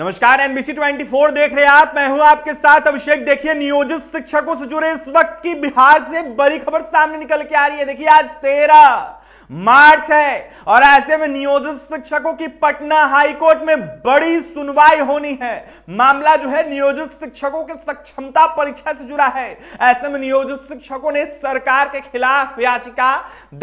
नमस्कार एनबीसी 24 देख रहे हैं आप मैं हूं आपके साथ अभिषेक देखिए नियोजित शिक्षकों से जुड़े इस वक्त की बिहार से बड़ी खबर सामने निकल के आ रही है देखिए आज तेरह मार्च है और ऐसे में नियोजित शिक्षकों की पटना हाईकोर्ट में बड़ी सुनवाई होनी है मामला जो है नियोजित शिक्षकों के सक्षमता परीक्षा से जुड़ा है ऐसे में नियोजित शिक्षकों ने सरकार के खिलाफ याचिका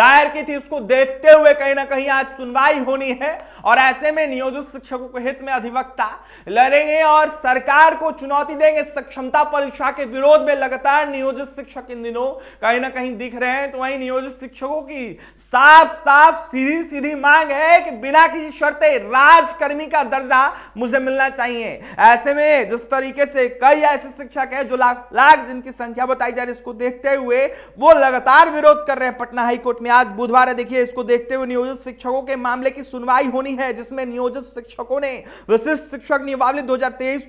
दायर की थी उसको देखते हुए कहीं ना कहीं आज सुनवाई होनी है और ऐसे में नियोजित शिक्षकों के हित में अधिवक्ता लड़ेंगे और सरकार को चुनौती देंगे सक्षमता परीक्षा के विरोध में लगातार नियोजित शिक्षक इन दिनों कहीं ना कहीं दिख रहे हैं तो वहीं नियोजित शिक्षकों की सात साफ साफ सीधी सीधी मांग है कि बिना किसी शर्ते राजकर्मी का दर्जा मुझे मिलना चाहिए ऐसे में जिस तरीके से कई ऐसे शिक्षक है जो लाख लाख जिनकी संख्या बताई जा रही है इसको देखते हुए वो लगातार विरोध कर रहे हैं पटना हाईकोर्ट में आज बुधवार है देखिए इसको देखते हुए नियोजित शिक्षकों के मामले की सुनवाई होनी है जिसमें नियोजित शिक्षकों ने विशिष्ट शिक्षक नियमावली दो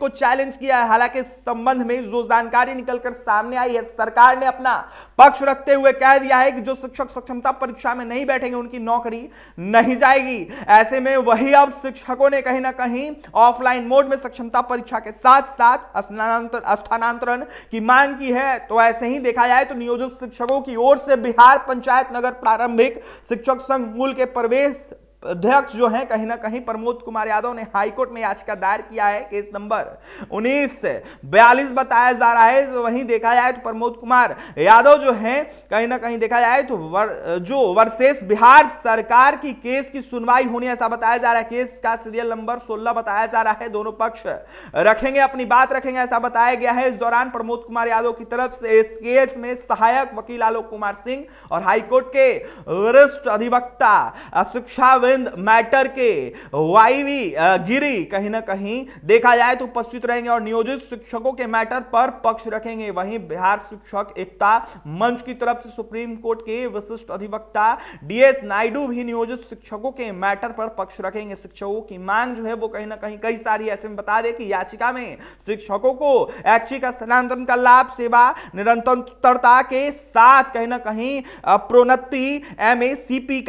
को चैलेंज किया है हालांकि इस संबंध में जो जानकारी निकलकर सामने आई है सरकार ने अपना पक्ष रखते हुए कह दिया है कि जो शिक्षक सक्षमता परीक्षा में नहीं बैठ बैठेंगे उनकी नौकरी नहीं जाएगी ऐसे में वही अब शिक्षकों ने कहीं ना कहीं ऑफलाइन मोड में सक्षमता परीक्षा के साथ साथ स्थानांतरण की मांग की है तो ऐसे ही देखा जाए तो नियोजित शिक्षकों की ओर से बिहार पंचायत नगर प्रारंभिक शिक्षक संघ मूल के प्रवेश अध्यक्ष जो है कहीं ना कहीं प्रमोद कुमार यादव ने हाईकोर्ट में याचिका दायर किया है केस नंबर उन्नीस बयालीस बताया जा रहा है तो वहीं देखा जाए तो प्रमोद कुमार यादव जो है कहीं ना कहीं देखा जाए तो वर, जो वर्सेस बिहार सरकार की केस की सुनवाई होनी ऐसा बताया जा रहा है केस का सीरियल नंबर सोलह बताया जा रहा है दोनों पक्ष रखेंगे अपनी बात रखेंगे ऐसा बताया गया है इस दौरान प्रमोद कुमार यादव की तरफ से इस केस में सहायक वकील आलोक कुमार सिंह और हाईकोर्ट के वरिष्ठ अधिवक्ता शिक्षा अरविंद मैटर के वाईवी गिरी कहीं ना कहीं देखा जाए तो उपस्थित रहेंगे और नियोजित शिक्षकों के मैटर पर पक्ष रखेंगे वहीं बिहार शिक्षक एकता मंच की तरफ से सुप्रीम कोर्ट के विशिष्ट अधिवक्ता डीएस नायडू भी नियोजित शिक्षकों के मैटर पर पक्ष रखेंगे शिक्षकों की मांग जो है वो कहीं ना कहीं कई सारी ऐसे में बता दे कि याचिका में शिक्षकों को ऐच्छिक स्थानांतरण का लाभ सेवा निरंतरता के साथ कहीं ना कहीं प्रोन्नति एम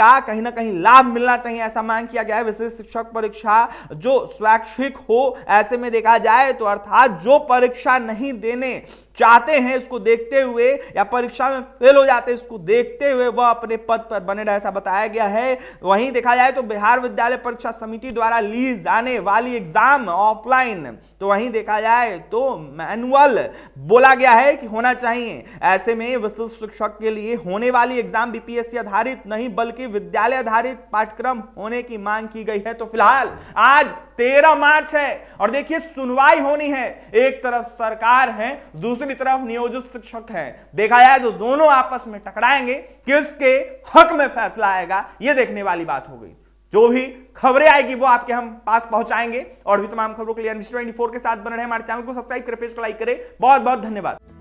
का कहीं ना कहीं लाभ मिलना चाहिए कहीं ऐसा मांग किया गया है विशेष शिक्षक परीक्षा जो स्वैच्छिक हो ऐसे में देखा जाए तो अर्थात जो परीक्षा नहीं देने चाहते हैं इसको देखते हुए या परीक्षा में फेल हो जाते हैं इसको देखते हुए वह अपने पद पर बने रहे ऐसा बताया गया है वहीं देखा जाए तो बिहार विद्यालय परीक्षा समिति द्वारा ली जाने वाली एग्जाम ऑफलाइन तो वहीं देखा जाए तो मैनुअल बोला गया है कि होना चाहिए ऐसे में विशिष्ट शिक्षक के लिए होने वाली एग्जाम बीपीएससी आधारित नहीं बल्कि विद्यालय आधारित पाठ्यक्रम होने की मांग की गई है तो फिलहाल आज तेरह मार्च है और देखिए सुनवाई होनी है एक तरफ सरकार है दूसरी तरफ नियोजित शिक्षक है देखा जाए तो दोनों आपस में टकराएंगे किसके हक में फैसला आएगा यह देखने वाली बात हो गई जो भी खबरें आएगी वो आपके हम पास पहुंचाएंगे और भी तमाम खबरों के लिए 24 के साथ बने रहे हमारे चैनल को सब्सक्राइब करें पेज को लाइक करें बहुत बहुत धन्यवाद